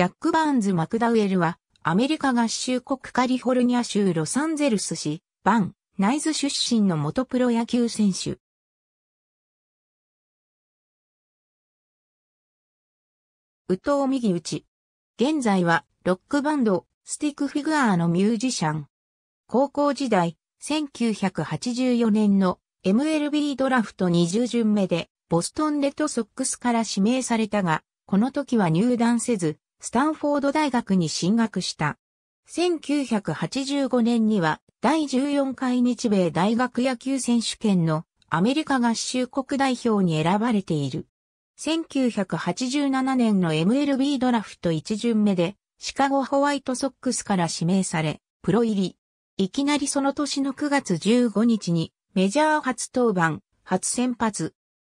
ジャック・バーンズ・マクダウエルは、アメリカ合衆国カリフォルニア州ロサンゼルス市、バン、ナイズ出身の元プロ野球選手。宇藤右内。現在は、ロックバンド、スティックフィグアーのミュージシャン。高校時代、1984年の MLB ドラフト20巡目で、ボストンレッドソックスから指名されたが、この時は入団せず、スタンフォード大学に進学した。1985年には第14回日米大学野球選手権のアメリカ合衆国代表に選ばれている。1987年の MLB ドラフト1巡目でシカゴホワイトソックスから指名され、プロ入り。いきなりその年の9月15日にメジャー初登板、初先発。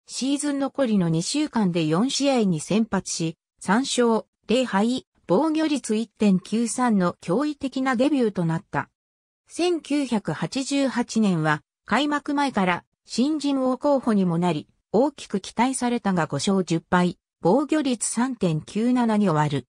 シーズン残りの2週間で4試合に先発し、3勝0敗、防御率1.93の驚異的なデビューとなった。1988年は開幕前から新人王候補にもなり、大きく期待されたが5勝10敗、防御率3.97に終わる。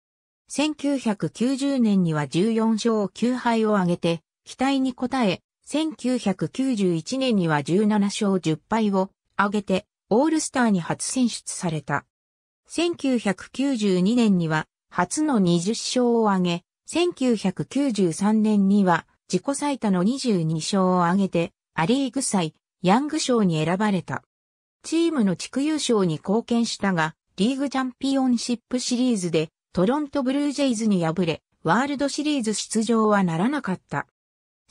1990年には14勝9敗を挙げて、期待に応え、1991年には17勝10敗を挙げて、オールスターに初選出された。1992年には初の20勝を挙げ、1993年には自己最多の22勝を挙げて、アリーグ祭、ヤング賞に選ばれた。チームの地区優勝に貢献したが、リーグチャンピオンシップシリーズでトロントブルージェイズに敗れ、ワールドシリーズ出場はならなかった。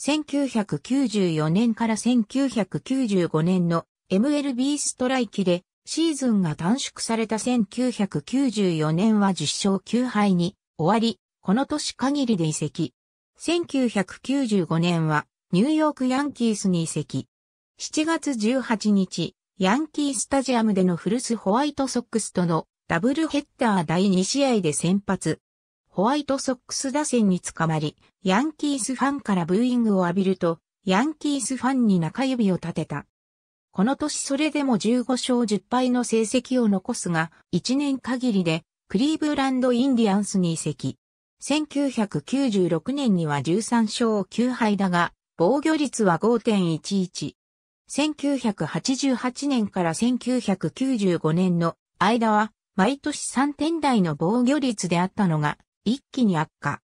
1994年から1995年の MLB ストライキでシーズンが短縮された1994年は10勝9敗に終わり、この年限りで移籍。1995年はニューヨークヤンキースに移籍。7月18日、ヤンキースタジアムでの古巣ホワイトソックスとのダブルヘッダー第2試合で先発。ホワイトソックス打線に捕まり、ヤンキースファンからブーイングを浴びると、ヤンキースファンに中指を立てた。この年それでも15勝10敗の成績を残すが、1年限りでクリーブランドインディアンスに移籍。1996年には13勝9敗だが、防御率は5.11。1988年から1995年の間は毎年3点台の防御率であったのが一気に悪化。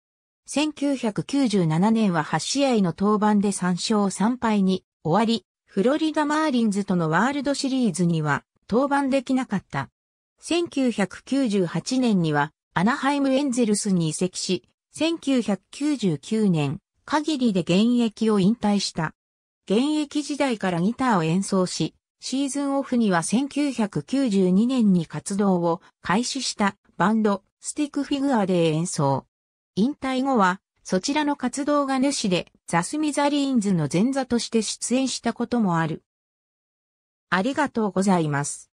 1997年は8試合の登板で3勝3敗に終わり、フロリダマーリンズとのワールドシリーズには登板できなかった。1998年にはアナハイムエンゼルスに移籍し、1999年限りで現役を引退した。現役時代からギターを演奏し、シーズンオフには1992年に活動を開始したバンド、スティックフィグアで演奏。引退後は、そちらの活動が主で、ザスミザリーンズの前座として出演したこともある。ありがとうございます。